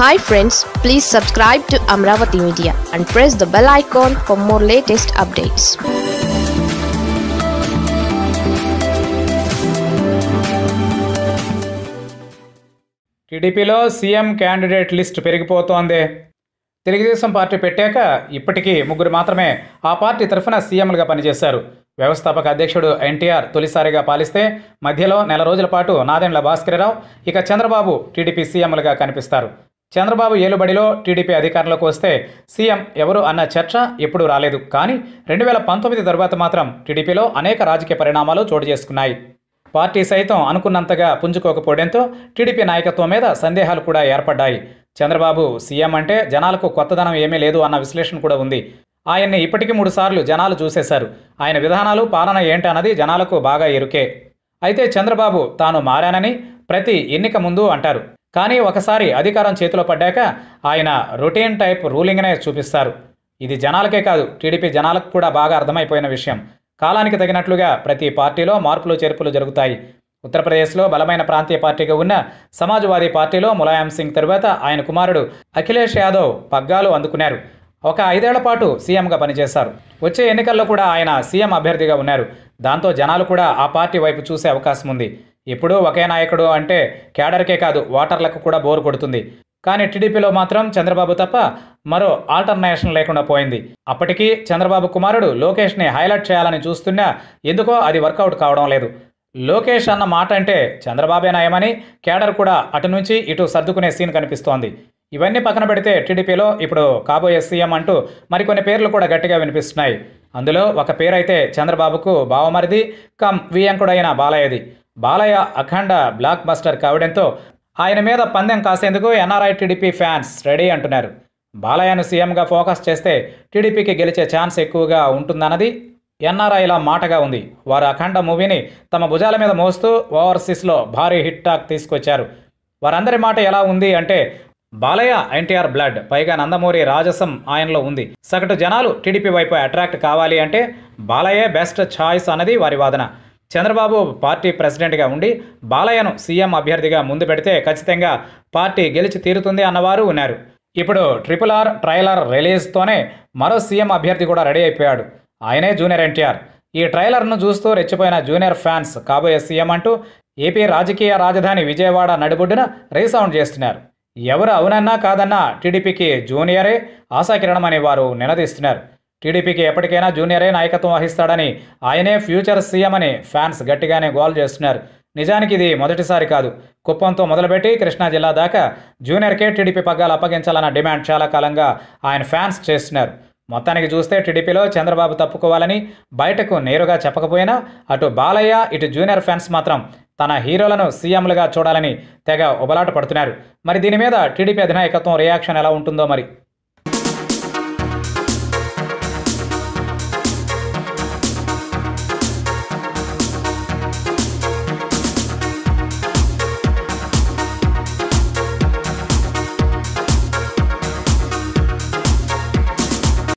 hi friends please subscribe to Amaravati media and press the bell icon for more latest updates టీడీపీలో CM candidate list పెరిగిపోతోంది Telugu Desam party పెట్టాక ఇప్పటికీ ముగ్గురు మాత్రమే ఆ పార్టీ తరఫున సీఎంలుగా పనిచేశారు వ్యవస్థాపక అధ్యక్షుడు ఎన్టీఆర్ తొలిసారిగా పాలిస్తే మధ్యలో నెల రోజుల పాటు నాదెండ్ల భాస్కరరావు ఇక చంద్రబాబు టీడీపీ సీఎంలుగా కనిపిస్తారు చంద్రబాబు ఏలుబడిలో టీడీపీ అధికారంలోకి వస్తే సీఎం ఎవరు అన్న చర్చ ఎప్పుడూ రాలేదు కానీ రెండు వేల పంతొమ్మిది తర్వాత మాత్రం టీడీపీలో అనేక రాజకీయ పరిణామాలు చోటు చేసుకున్నాయి పార్టీ సైతం అనుకున్నంతగా పుంజుకోకపోవడంతో టీడీపీ నాయకత్వం మీద సందేహాలు కూడా ఏర్పడ్డాయి చంద్రబాబు సీఎం అంటే జనాలకు కొత్తదనం ఏమీ లేదు అన్న విశ్లేషణ కూడా ఉంది ఆయన్ని ఇప్పటికీ మూడుసార్లు జనాలు చూసేశారు ఆయన విధానాలు పాలన ఏంటన్నది జనాలకు బాగా ఎరుకే అయితే చంద్రబాబు తాను మారానని ప్రతి ఎన్నిక ముందు అంటారు కానీ ఒకసారి అధికారం చేతిలో పడ్డాక ఆయన రొటీన్ టైప్ రూలింగ్నే చూపిస్తారు ఇది జనాలకే కాదు టీడీపీ జనాలకు కూడా బాగా అర్థమైపోయిన విషయం కాలానికి తగినట్లుగా ప్రతి పార్టీలో మార్పులు చేర్పులు జరుగుతాయి ఉత్తరప్రదేశ్లో బలమైన ప్రాంతీయ పార్టీగా ఉన్న సమాజ్వాదీ పార్టీలో ములాయం సింగ్ తరువాత ఆయన కుమారుడు అఖిలేష్ యాదవ్ పగ్గాలు అందుకున్నారు ఒక ఐదేళ్ల పాటు సీఎంగా పనిచేశారు వచ్చే ఎన్నికల్లో కూడా ఆయన సీఎం అభ్యర్థిగా ఉన్నారు దాంతో జనాలు కూడా ఆ పార్టీ వైపు చూసే అవకాశం ఉంది ఎప్పుడూ ఒకే నాయకుడు అంటే కేడర్కే కాదు ఓటర్లకు కూడా బోరు కొడుతుంది కానీ టీడీపీలో మాత్రం చంద్రబాబు తప్ప మరో ఆల్టర్నేషన్ లేకుండా పోయింది అప్పటికీ చంద్రబాబు కుమారుడు లోకేష్ని హైలైట్ చేయాలని చూస్తున్నా ఎందుకో అది వర్కౌట్ కావడం లేదు లోకేష్ అన్న మాట అంటే చంద్రబాబే నయమని కేడర్ కూడా అటు నుంచి ఇటు సర్దుకునే సీన్ కనిపిస్తోంది ఇవన్నీ పక్కన పెడితే టీడీపీలో ఇప్పుడు కాబోయే సీఎం అంటూ మరికొన్ని పేర్లు కూడా గట్టిగా వినిపిస్తున్నాయి అందులో ఒక పేరైతే చంద్రబాబుకు బావమరిది కమ్ వియంకుడైన బాలయ్యది బాలయ్య అఖండ బ్లాక్ బస్టర్ కావడంతో ఆయన మీద పందెం కాసేందుకు ఎన్ఆర్ఐ టీడీపీ ఫ్యాన్స్ రెడీ అంటున్నారు బాలయ్యను సీఎంగా ఫోకస్ చేస్తే టీడీపీకి గెలిచే ఛాన్స్ ఎక్కువగా ఉంటుందన్నది ఎన్ఆర్ఐలా మాటగా ఉంది వారు అఖండ మూవీని తమ భుజాల మీద మోస్తూ ఓవర్సీస్లో భారీ హిట్ టాక్ తీసుకొచ్చారు వారందరి మాట ఎలా ఉంది అంటే బాలయ్య ఎన్టీఆర్ బ్లడ్ పైగా నందమూరి రాజసం ఆయనలో ఉంది సగటు జనాలు టీడీపీ వైపు అట్రాక్ట్ కావాలి అంటే బాలయ్యే బెస్ట్ ఛాయిస్ అన్నది వారి వాదన చంద్రబాబు పార్టీ ప్రెసిడెంట్గా ఉండి బాలయ్యను సీఎం అభ్యర్థిగా ముందు పెడితే ఖచ్చితంగా పార్టీ గెలిచి తీరుతుంది అన్నవారు ఉన్నారు ఇప్పుడు ట్రిపుల్ ఆర్ ట్రైలర్ రిలీజ్తోనే మరో సీఎం అభ్యర్థి కూడా రెడీ అయిపోయాడు ఆయనే జూనియర్ ఎన్టీఆర్ ఈ ట్రైలర్ను చూస్తూ రెచ్చిపోయిన జూనియర్ ఫ్యాన్స్ కాబోయే సీఎం అంటూ ఏపీ రాజకీయ రాజధాని విజయవాడ నడిబొడ్డున రీసౌండ్ చేస్తున్నారు ఎవరు అవునన్నా కాదన్నా టీడీపీకి జూనియరే ఆశాకిరణం వారు నిలదీస్తున్నారు టీడీపీకి ఎప్పటికైనా జూనియరే నాయకత్వం వహిస్తాడని ఆయనే ఫ్యూచర్ సీఎం అని ఫ్యాన్స్ గట్టిగానే గోల్ చేస్తున్నారు నిజానికి ఇది మొదటిసారి కాదు కుప్పంతో మొదలుపెట్టి కృష్ణా జిల్లా దాకా జూనియర్కే టీడీపీ పగ్గాలు అప్పగించాలన్న డిమాండ్ చాలా కాలంగా ఆయన ఫ్యాన్స్ చేస్తున్నారు మొత్తానికి చూస్తే టీడీపీలో చంద్రబాబు తప్పుకోవాలని బయటకు నేరుగా చెప్పకపోయినా అటు బాలయ్య ఇటు జూనియర్ ఫ్యాన్స్ మాత్రం తన హీరోలను సీఎంలుగా చూడాలని తెగ ఉబలాట పడుతున్నారు మరి దీని మీద టీడీపీ అధినాయకత్వం రియాక్షన్ ఎలా ఉంటుందో మరి